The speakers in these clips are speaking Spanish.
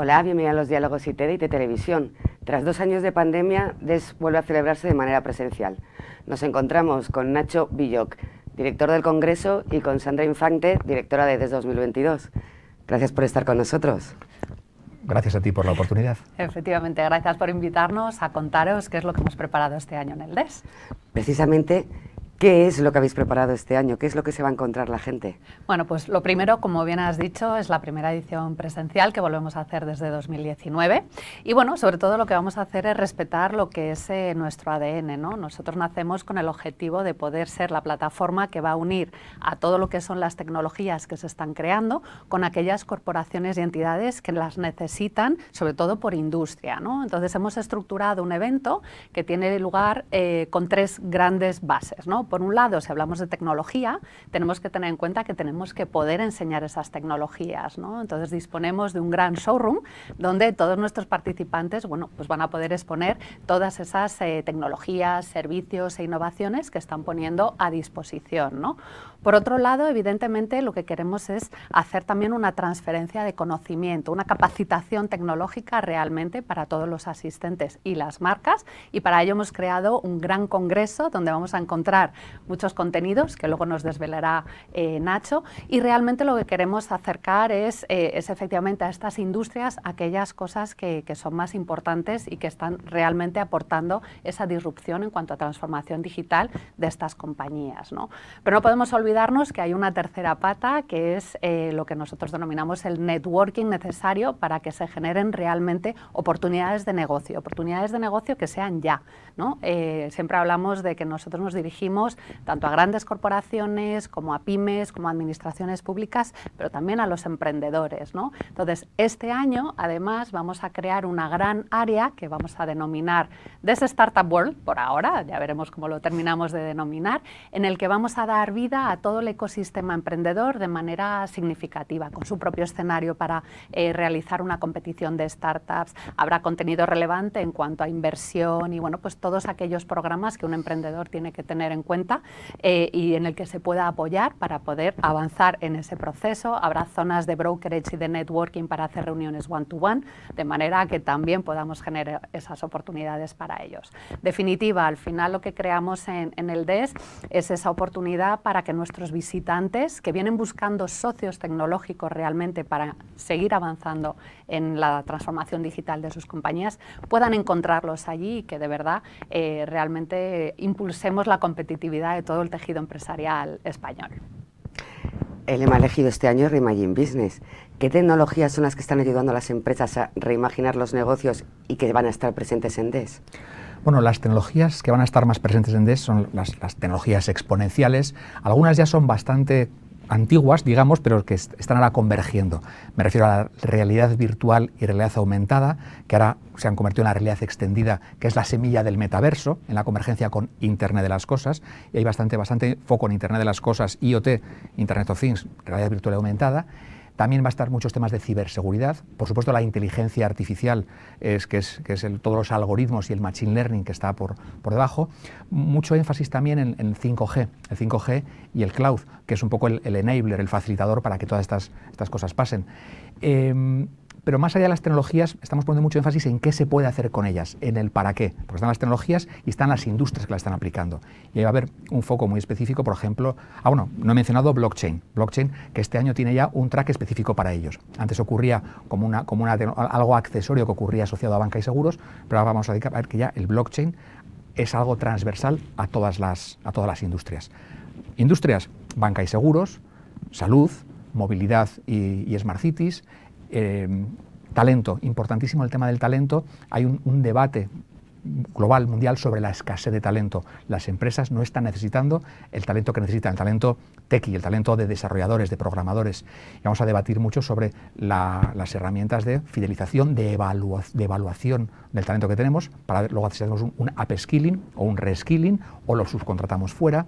Hola, bienvenida a los diálogos ITD y de Televisión. Tras dos años de pandemia, DES vuelve a celebrarse de manera presencial. Nos encontramos con Nacho Villoc, director del Congreso, y con Sandra Infante, directora de DES 2022. Gracias por estar con nosotros. Gracias a ti por la oportunidad. Efectivamente, gracias por invitarnos a contaros qué es lo que hemos preparado este año en el DES. Precisamente, ¿Qué es lo que habéis preparado este año? ¿Qué es lo que se va a encontrar la gente? Bueno, pues lo primero, como bien has dicho, es la primera edición presencial que volvemos a hacer desde 2019. Y bueno, sobre todo lo que vamos a hacer es respetar lo que es eh, nuestro ADN. Nosotros nacemos con el objetivo de poder ser la plataforma que va a unir a todo lo que son las tecnologías que se están creando con aquellas corporaciones y entidades que las necesitan, sobre todo por industria. Entonces hemos estructurado un evento que tiene lugar eh, con tres grandes bases. ¿no? Por un lado, si hablamos de tecnología, tenemos que tener en cuenta que tenemos que poder enseñar esas tecnologías, Entonces disponemos de un gran showroom donde todos nuestros participantes, bueno, pues van a poder exponer todas esas eh, tecnologías, servicios e innovaciones que están poniendo a disposición, Por otro lado, evidentemente, lo que queremos es hacer también una transferencia de conocimiento, una capacitación tecnológica realmente para todos los asistentes y las marcas. Y para ello hemos creado un gran congreso donde vamos a encontrar muchos contenidos que luego nos desvelará eh, Nacho y realmente lo que queremos acercar es, eh, efectivamente a estas industrias aquellas cosas que, son más importantes y que están realmente aportando esa disrupción en cuanto a transformación digital de estas compañías. ¿no? Pero no podemos olvidarnos que hay una tercera pata que es eh, lo que nosotros denominamos el networking necesario para que se generen realmente oportunidades de negocio, oportunidades de negocio que sean ya. siempre hablamos de que nosotros nos dirigimos tanto a grandes corporaciones como a pymes, como a administraciones públicas, pero también a los emprendedores. Entonces, este año, además, vamos a crear una gran área que vamos a denominar The Startup World, por ahora, ya veremos cómo lo terminamos de denominar, en el que vamos a dar vida a todo el ecosistema emprendedor de manera significativa, con su propio escenario para eh, realizar una competición de startups. Habrá contenido relevante en cuanto a inversión y, bueno, pues todos aquellos programas que un emprendedor tiene que tener en cuenta eh, y en el que se pueda apoyar para poder avanzar en ese proceso. Habrá zonas de brokerage y de networking para hacer reuniones one-to-one, de manera que también podamos generar esas oportunidades para ellos. Definitiva, al final lo que creamos en, el DES es esa oportunidad para que nuestros visitantes que vienen buscando socios tecnológicos realmente para seguir avanzando en la transformación digital de sus compañías puedan encontrarlos allí y que de verdad eh, realmente impulsemos la competitividad de todo el tejido empresarial español. El ha elegido este año Reimagine Business. ¿Qué tecnologías son las que están ayudando a las empresas a reimaginar los negocios y que van a estar presentes en DES? Bueno, las tecnologías que van a estar más presentes en DES son las tecnologías exponenciales. Algunas ya son bastante antiguas, digamos, pero que están ahora convergiendo. Me refiero a la realidad virtual y realidad aumentada, que ahora se han convertido en la realidad extendida, que es la semilla del metaverso, en la convergencia con Internet de las Cosas. Y hay bastante, bastante foco en Internet de las Cosas, IoT, Internet of Things, realidad virtual y aumentada. También va a estar muchos temas de ciberseguridad. Por supuesto, la inteligencia artificial, es, que es, es todos los algoritmos y el machine learning que está por, debajo. Mucho énfasis también en, 5G, el 5G y el cloud, que es un poco el, enabler, el facilitador para que todas estas, cosas pasen. Em, pero más allá de las tecnologías, estamos poniendo mucho énfasis en qué se puede hacer con ellas, en el para qué. Porque están las tecnologías y están las industrias que las están aplicando. Y ahí va a haber un foco muy específico, por ejemplo, ah, bueno, no he mencionado blockchain. Blockchain, que este año tiene ya un track específico para ellos. Antes ocurría como, una, algo accesorio que ocurría asociado a banca y seguros, pero ahora vamos a ver que ya el blockchain es algo transversal a todas las, a todas las industrias. Industrias, banca y seguros, salud, movilidad y, y smart cities, Em, talento, importantísimo el tema del talento. Hay un, debate global, mundial, sobre la escasez de talento. Las empresas no están necesitando el talento que necesitan, el talento y el talento de desarrolladores, de programadores. Y vamos a debatir mucho sobre las herramientas de fidelización, de, evaluación del talento que tenemos, para luego hacer un, upskilling o un reskilling, o lo subcontratamos fuera.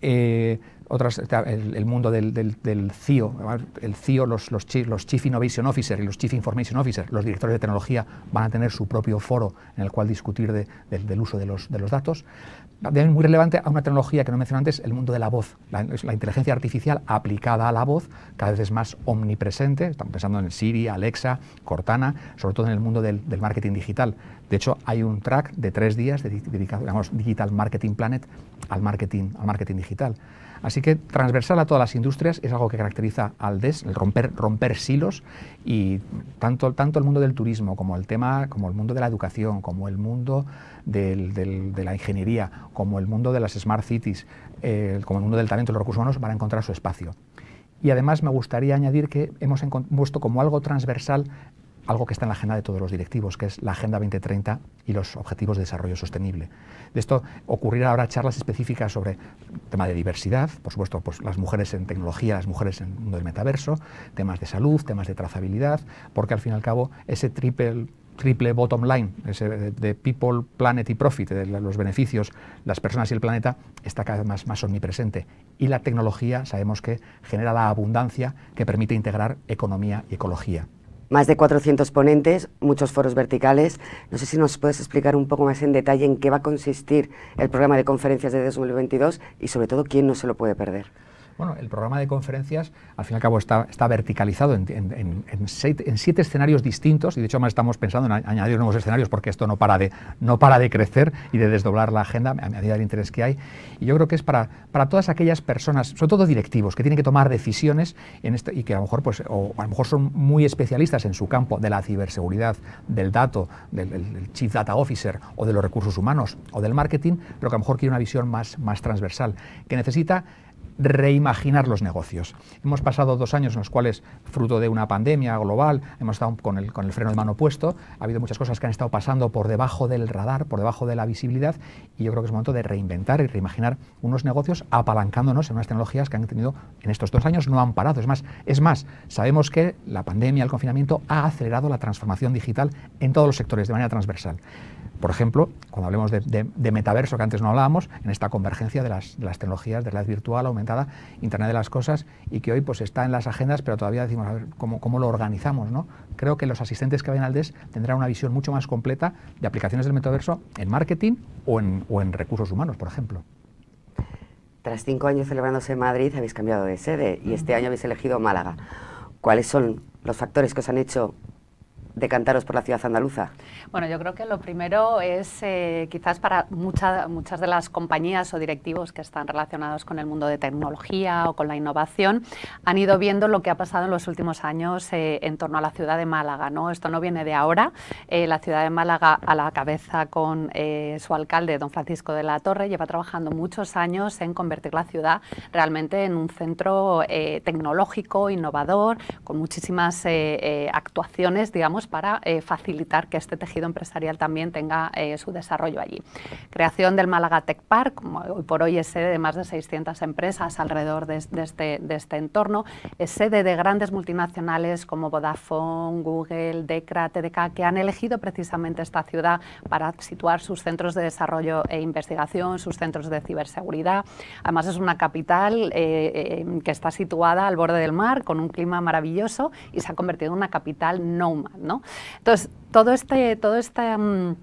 Eh, otras, el, mundo del, del, CIO, el CIO, los, Chief Innovation Officer y los Chief Information Officer, los directores de tecnología van a tener su propio foro en el cual discutir del uso de los, datos. También muy relevante a una tecnología que no mencioné antes, el mundo de la voz, la, inteligencia artificial aplicada a la voz, cada vez es más omnipresente, estamos pensando en Siri, Alexa, Cortana, sobre todo en el mundo del, del marketing digital. De hecho, hay un track de tres días dedicado, digamos, Digital Marketing Planet al marketing, marketing digital. Así que transversal a todas las industrias es algo que caracteriza al DES, el romper, silos y tanto, tanto el mundo del turismo como el tema, como el mundo de la educación, como el mundo de la ingeniería, como el mundo de las smart cities, eh, como el mundo del talento y los recursos humanos van a encontrar su espacio. Y además me gustaría añadir que hemos puesto como algo transversal algo que está en la agenda de todos los directivos, que es la Agenda 2030 y los Objetivos de Desarrollo Sostenible. De esto ocurrirá ahora charlas específicas sobre tema de diversidad, por supuesto, pues, las mujeres en tecnología, las mujeres en el mundo del metaverso, temas de salud, temas de trazabilidad, porque al fin y al cabo ese triple triple bottom line, de people, planet y profit, de los beneficios, las personas y el planeta, está cada vez más, más omnipresente. Y la tecnología sabemos que genera la abundancia que permite integrar economía y ecología más de 400 ponentes, muchos foros verticales. No sé si nos puedes explicar un poco más en detalle en qué va a consistir el programa de conferencias de 2022 y sobre todo quién no se lo puede perder. Bueno, el programa de conferencias, al fin y al cabo, está, verticalizado en, siete escenarios distintos, y de hecho más estamos pensando en añadir nuevos escenarios porque esto no para de, no para de crecer y de desdoblar la agenda a medida del interés que hay. Y yo creo que es para, para todas aquellas personas, sobre todo directivos, que tienen que tomar decisiones este, y que a lo mejor, pues, a lo mejor son muy especialistas en su campo de la ciberseguridad, del dato, del, Chief Data Officer o de los recursos humanos o del marketing, pero que a lo mejor quiere una visión más, más transversal, que necesita reimaginar los negocios. Hemos pasado dos años en los cuales, fruto de una pandemia global, hemos estado con el, con el freno de mano puesto, ha habido muchas cosas que han estado pasando por debajo del radar, por debajo de la visibilidad, y yo creo que es momento de reinventar y reimaginar unos negocios apalancándonos en unas tecnologías que han tenido en estos dos años, no han parado. Es más, es más sabemos que la pandemia, el confinamiento, ha acelerado la transformación digital en todos los sectores de manera transversal. Por ejemplo, cuando hablemos de, metaverso, que antes no hablábamos, en esta convergencia de las, tecnologías de red virtual aumentada, Internet de las Cosas, y que hoy pues, está en las agendas, pero todavía decimos, a ver, ¿cómo, lo organizamos? ¿no? Creo que los asistentes que vayan al DES tendrán una visión mucho más completa de aplicaciones del metaverso en marketing o en recursos humanos, por ejemplo. Tras cinco años celebrándose en Madrid, habéis cambiado de sede y este año habéis elegido Málaga. ¿Cuáles son los factores que os han hecho decantaros por la ciudad andaluza? Bueno, yo creo que lo primero es eh, quizás para muchas de las compañías o directivos que están relacionados con el mundo de tecnología o con la innovación, han ido viendo lo que ha pasado en los últimos años eh, en torno a la ciudad de Málaga. ¿no? Esto no viene de ahora. Eh, la ciudad de Málaga a la cabeza con su alcalde, don Francisco de la Torre, lleva trabajando muchos años en convertir la ciudad realmente en un centro tecnológico, innovador, con muchísimas actuaciones, digamos, para eh, facilitar que este tejido empresarial también tenga eh, su desarrollo allí. Creación del Málaga Tech Park, por hoy es sede de más de 600 empresas alrededor este, de, este, entorno, es sede de grandes multinacionales como Vodafone, Google, Decra, TDK, que han elegido precisamente esta ciudad para situar sus centros de desarrollo e investigación, sus centros de ciberseguridad. Además es una capital eh, que está situada al borde del mar, con un clima maravilloso y se ha convertido en una capital nomad, ¿no? Entonces, todo este, todo este mm,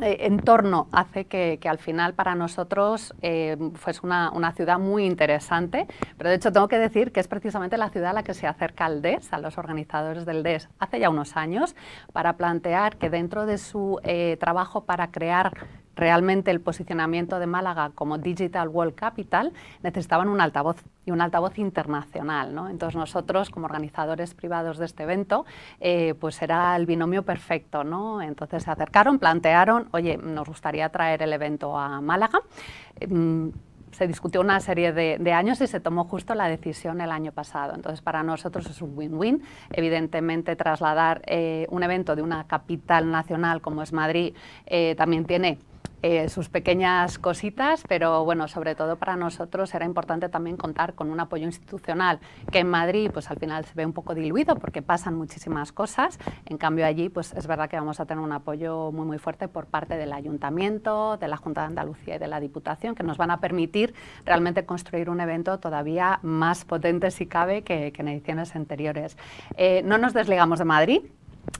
eh, entorno hace que, al final para nosotros eh, una, una, ciudad muy interesante, pero de hecho tengo que decir que es precisamente la ciudad a la que se acerca el DES, a los organizadores del DES, hace ya unos años, para plantear que dentro de su eh, trabajo para crear realmente el posicionamiento de Málaga como Digital World Capital, necesitaban un altavoz y un altavoz internacional. ¿no? Entonces nosotros, como organizadores privados de este evento, eh, pues era el binomio perfecto. ¿no? Entonces se acercaron, plantearon, oye, nos gustaría traer el evento a Málaga. Mm, se discutió una serie de, años y se tomó justo la decisión el año pasado. Entonces, para nosotros es un win-win. Evidentemente, trasladar eh, un evento de una capital nacional como es Madrid eh, también tiene eh, sus pequeñas cositas, pero bueno, sobre todo para nosotros era importante también contar con un apoyo institucional, que en Madrid pues al final se ve un poco diluido porque pasan muchísimas cosas, en cambio allí pues es verdad que vamos a tener un apoyo muy muy fuerte por parte del Ayuntamiento, de la Junta de Andalucía y de la Diputación, que nos van a permitir realmente construir un evento todavía más potente si cabe que, en ediciones anteriores. Eh, no nos desligamos de Madrid,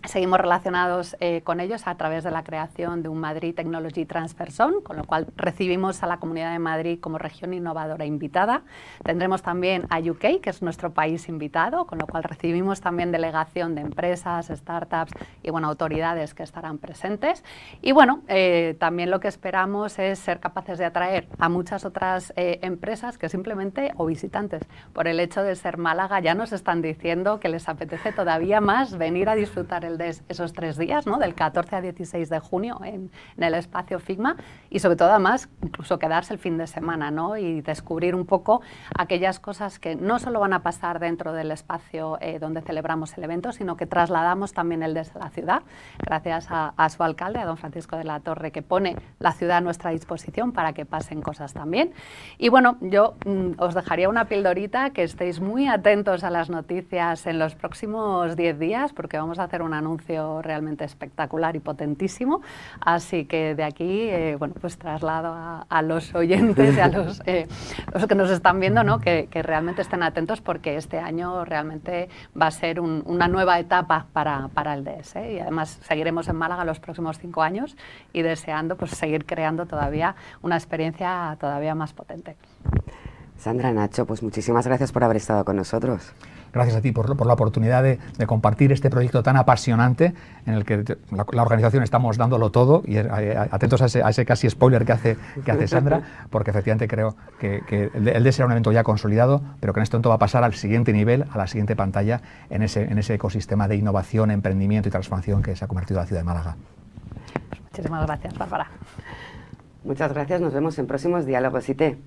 Seguimos relacionados eh, con ellos a través de la creación de un Madrid Technology Transfer Zone, con lo cual recibimos a la Comunidad de Madrid como región innovadora invitada. Tendremos también a UK, que es nuestro país invitado, con lo cual recibimos también delegación de empresas, startups y bueno, autoridades que estarán presentes. Y bueno, eh, también lo que esperamos es ser capaces de atraer a muchas otras eh, empresas que simplemente, o visitantes, por el hecho de ser Málaga, ya nos están diciendo que les apetece todavía más venir a disfrutar el DES esos tres días, ¿no? del 14 a 16 de junio en, el espacio Figma y sobre todo además incluso quedarse el fin de semana ¿no? y descubrir un poco aquellas cosas que no solo van a pasar dentro del espacio eh, donde celebramos el evento, sino que trasladamos también el DES a la ciudad, gracias a, su alcalde, a don Francisco de la Torre, que pone la ciudad a nuestra disposición para que pasen cosas también. Y bueno, yo mm, os dejaría una pildorita, que estéis muy atentos a las noticias en los próximos 10 días, porque vamos a hacer un anuncio realmente espectacular y potentísimo. Así que de aquí, eh, bueno, pues traslado a, los oyentes y a los, eh, los que nos están viendo, Que, realmente estén atentos porque este año realmente va a ser una nueva etapa para, el DS. E ¿eh? Y además seguiremos en Málaga los próximos cinco años y deseando pues, seguir creando todavía una experiencia todavía más potente. Sandra Nacho, pues muchísimas gracias por haber estado con nosotros. Gracias a ti por, la oportunidad de, compartir este proyecto tan apasionante en el que la, organización estamos dándolo todo y eh, eh, eh, atentos a ese, casi spoiler que hace, hace Sandra, porque efectivamente creo que, el D será un evento ya consolidado, pero que en este momento va a pasar al siguiente nivel, a la siguiente pantalla, en ese, en ese ecosistema de innovación, emprendimiento y transformación que se ha convertido la ciudad de Málaga. Muchísimas gracias, Bárbara. Muchas gracias, nos vemos en próximos diálogos IT.